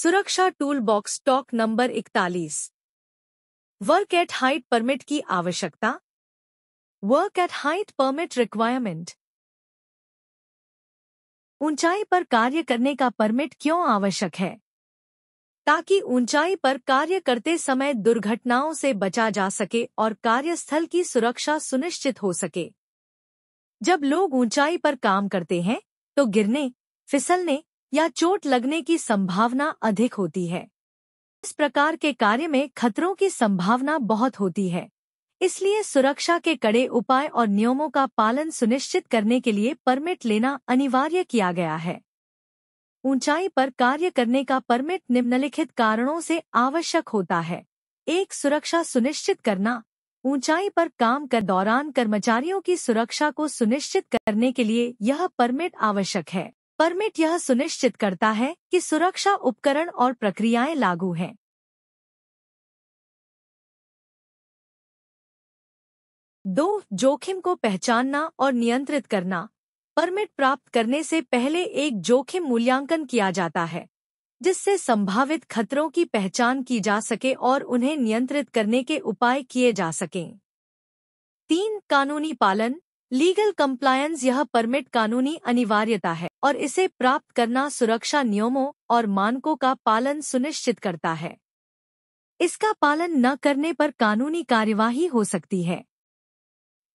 सुरक्षा tool box stock number इकतालीस work at height permit की आवश्यकता work at height permit requirement ऊंचाई पर कार्य करने का परमिट क्यों आवश्यक है ताकि ऊंचाई पर कार्य करते समय दुर्घटनाओं से बचा जा सके और कार्यस्थल की सुरक्षा सुनिश्चित हो सके जब लोग ऊंचाई पर काम करते हैं तो गिरने फिसलने या चोट लगने की संभावना अधिक होती है इस प्रकार के कार्य में खतरों की संभावना बहुत होती है इसलिए सुरक्षा के कड़े उपाय और नियमों का पालन सुनिश्चित करने के लिए परमिट लेना अनिवार्य किया गया है ऊंचाई पर कार्य करने का परमिट निम्नलिखित कारणों से आवश्यक होता है एक सुरक्षा सुनिश्चित करना ऊंचाई पर काम कर दौरान कर्मचारियों की सुरक्षा को सुनिश्चित करने के लिए यह परमिट आवश्यक है परमिट यह सुनिश्चित करता है कि सुरक्षा उपकरण और प्रक्रियाएं लागू हैं दो जोखिम को पहचानना और नियंत्रित करना परमिट प्राप्त करने से पहले एक जोखिम मूल्यांकन किया जाता है जिससे संभावित खतरों की पहचान की जा सके और उन्हें नियंत्रित करने के उपाय किए जा सकें तीन कानूनी पालन लीगल कंप्लायंस यह परमिट कानूनी अनिवार्यता है और इसे प्राप्त करना सुरक्षा नियमों और मानकों का पालन सुनिश्चित करता है इसका पालन न करने पर कानूनी कार्यवाही हो सकती है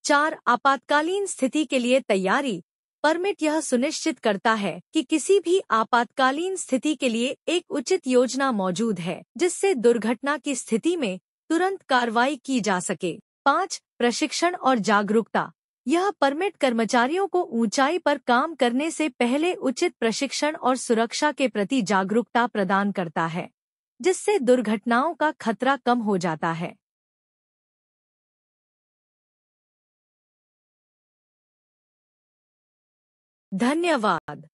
चार आपातकालीन स्थिति के लिए तैयारी परमिट यह सुनिश्चित करता है कि किसी भी आपातकालीन स्थिति के लिए एक उचित योजना मौजूद है जिससे दुर्घटना की स्थिति में तुरंत कार्रवाई की जा सके पाँच प्रशिक्षण और जागरूकता यह परमिट कर्मचारियों को ऊंचाई पर काम करने से पहले उचित प्रशिक्षण और सुरक्षा के प्रति जागरूकता प्रदान करता है जिससे दुर्घटनाओं का खतरा कम हो जाता है धन्यवाद